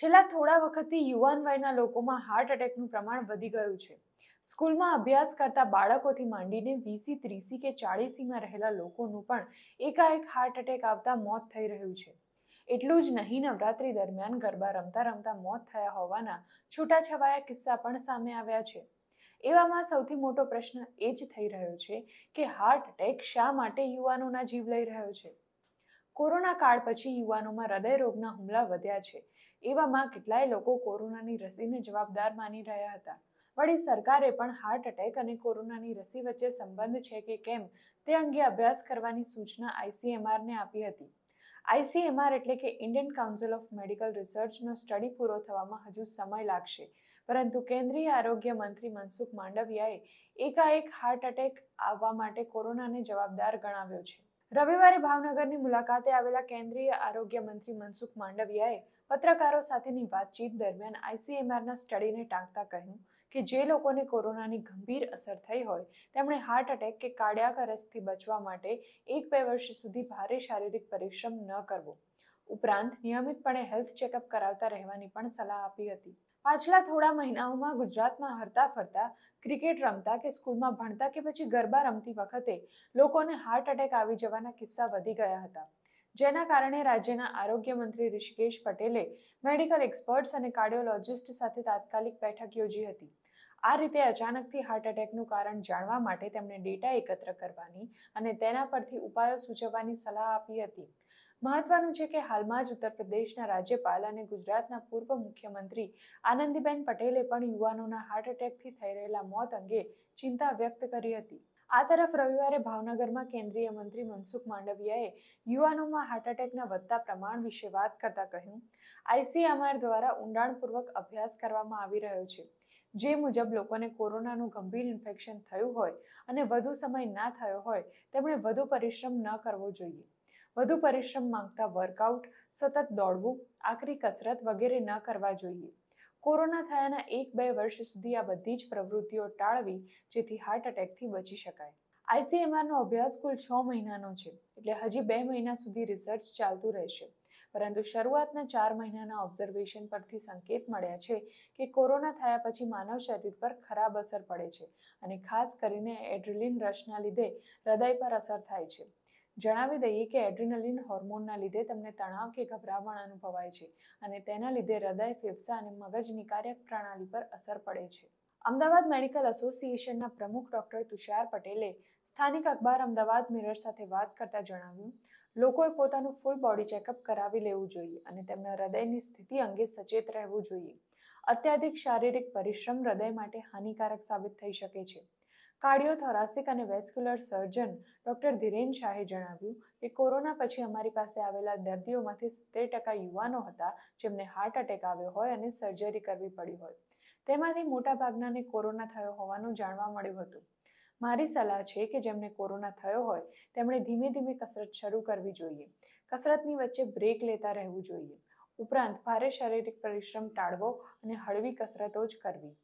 છેલ્લા થોડા વખતથી યુવાન વયના લોકોમાં હાર્ટ એટેકનું પ્રમાણ વધી ગયું છે સ્કૂલમાં અભ્યાસ કરતા બાળકોથી માંડીને વીસી ત્રીસી કે ચાળીસીમાં રહેલા લોકોનું પણ એકાએક હાર્ટ એટેક આવતા મોત થઈ રહ્યું છે એટલું જ નહીં નવરાત્રી દરમિયાન ગરબા રમતા રમતા મોત થયા હોવાના છૂટાછવાયા કિસ્સા પણ સામે આવ્યા છે એવામાં સૌથી મોટો પ્રશ્ન એ જ થઈ રહ્યો છે કે હાર્ટ એટેક શા માટે યુવાનોના જીવ લઈ રહ્યો છે કોરોના કાળ પછી યુવાનોમાં હૃદય રોગના હુમલા વધ્યા છે એવામાં કેટલાય લોકો કોરોનાની રસીને જવાબદાર માની રહ્યા હતા વળી સરકારે પણ હાર્ટ એટેક અને કોરોનાની રસી વચ્ચે સંબંધ છે કે કેમ તે અંગે અભ્યાસ કરવાની સૂચના આઈસીએમઆરને આપી હતી આઈસીએમઆર એટલે કે ઇન્ડિયન કાઉન્સિલ ઓફ મેડિકલ રિસર્ચનો સ્ટડી પૂરો થવામાં હજુ સમય લાગશે પરંતુ કેન્દ્રીય આરોગ્ય મંત્રી મનસુખ માંડવિયાએ એકાએક હાર્ટ એટેક આવવા માટે કોરોનાને જવાબદાર ગણાવ્યો છે રવિવારે ભાવનગરની મુલાકાતે આવેલા કેન્દ્રીય આરોગ્ય મંત્રી મનસુખ માંડવિયાએ પત્રકારો સાથેની વાતચીત દરમિયાન આઈસીએમઆરના સ્ટડીને ટાંકતા કહ્યું કે જે લોકોને કોરોનાની ગંભીર અસર થઈ હોય તેમણે હાર્ટ એટેક કે કાર્ડિયાક અરેસ્ટથી બચવા માટે એક બે વર્ષ સુધી ભારે શારીરિક પરિશ્રમ ન કરવો ઉપરાંત નિયમિતપણે હેલ્થ ચેકઅપ કરાવતા રહેવાની પણ સલાહ આપી હતી પાછલા થોડા મહિનાઓમાં ગુજરાતમાં હરતા ફરતા ક્રિકેટ રમતા કે સ્કૂલમાં ભણતા કે પછી ગરબા રમતી વખતે લોકોને હાર્ટ એટેક આવી જવાના કિસ્સા વધી ગયા હતા જેના કારણે રાજ્યના આરોગ્ય મંત્રી ઋષિકેશ પટેલે મેડિકલ એક્સપર્ટ્સ અને કાર્ડિયોલોજિસ્ટ સાથે તાત્કાલિક બેઠક યોજી હતી આ રીતે અચાનકથી હાર્ટ એટેકનું કારણ જાણવા માટે તેમણે ડેટા એકત્ર કરવાની અને તેના પરથી ઉપાયો સૂચવવાની સલાહ આપી હતી મહત્વનું છે કે હાલમાં જ ઉત્તર પ્રદેશના રાજ્યપાલ અને ગુજરાતના પૂર્વ મુખ્યમંત્રી આનંદીબેન પટેલે પણ યુવાનોના હાર્ટ એટેકથી થઈ રહેલા મોત અંગે ચિંતા વ્યક્ત કરી હતી આ તરફ રવિવારે ભાવનગરમાં કેન્દ્રીય મંત્રી મનસુખ માંડવિયાએ યુવાનોમાં હાર્ટ એટેકના વધતા પ્રમાણ વિશે વાત કરતા કહ્યું આઈસીએમઆર દ્વારા ઊંડાણપૂર્વક અભ્યાસ કરવામાં આવી રહ્યો છે જે મુજબ લોકોને કોરોનાનું ગંભીર ઇન્ફેક્શન થયું હોય અને વધુ સમય ના થયો હોય તેમણે વધુ પરિશ્રમ ન કરવો જોઈએ વધુ પરિશ્રમ માંગતા વર્કઆઉટ સતત દોડવું આકરી કસરત વગેરે ન કરવા જોઈએ કોરોના થયાના એક બે વર્ષ સુધી આ બધી જ પ્રવૃત્તિઓ ટાળવી જેથી હાર્ટ એટેકથી બચી શકાય આઈસીએમઆરનો અભ્યાસ કુલ છ મહિનાનો છે એટલે હજી બે મહિના સુધી રિસર્ચ ચાલતું રહેશે પરંતુ શરૂઆતના ચાર મહિનાના ઓબ્ઝર્વેશન પરથી સંકેત મળ્યા છે કે કોરોના થયા પછી માનવ શરીર પર ખરાબ અસર પડે છે અને ખાસ કરીને એડ્રિલિન રશના લીધે હૃદય પર અસર થાય છે જણાવી દઈએ કે એડ્રિનલિન હોર્મોનના લીધે તમને તણાવ કે ગભરામણ અનુભવાય છે અને તેના લીધે હૃદય ફેફસા અને મગજની કાર્ય પ્રણાલી પર અસર પડે છે અમદાવાદ મેડિકલ એસોસિએશનના પ્રમુખ ડોક્ટર તુષાર પટેલે સ્થાનિક અખબાર અમદાવાદ મિરર સાથે વાત કરતા જણાવ્યું લોકોએ પોતાનું ફૂલ બોડી ચેકઅપ કરાવી લેવું જોઈએ અને તેમના હૃદયની સ્થિતિ અંગે સચેત રહેવું જોઈએ અત્યાધિક શારીરિક પરિશ્રમ હૃદય માટે હાનિકારક સાબિત થઈ શકે છે કાર્ડિયોથોરાસિક અને વેસ્ક્યુલર સર્જન ડૉક્ટર ધીરેન શાહે જણાવ્યું કે કોરોના પછી અમારી પાસે આવેલા દર્દીઓમાંથી સિત્તેર ટકા યુવાનો હતા જેમને હાર્ટ એટેક આવ્યો હોય અને સર્જરી કરવી પડી હોય તેમાંથી મોટાભાગનાને કોરોના થયો હોવાનું જાણવા મળ્યું હતું મારી સલાહ છે કે જેમને કોરોના થયો હોય તેમણે ધીમે ધીમે કસરત શરૂ કરવી જોઈએ કસરતની વચ્ચે બ્રેક લેતા રહેવું જોઈએ ઉપરાંત ભારે શારીરિક પરિશ્રમ ટાળવો અને હળવી કસરતો જ કરવી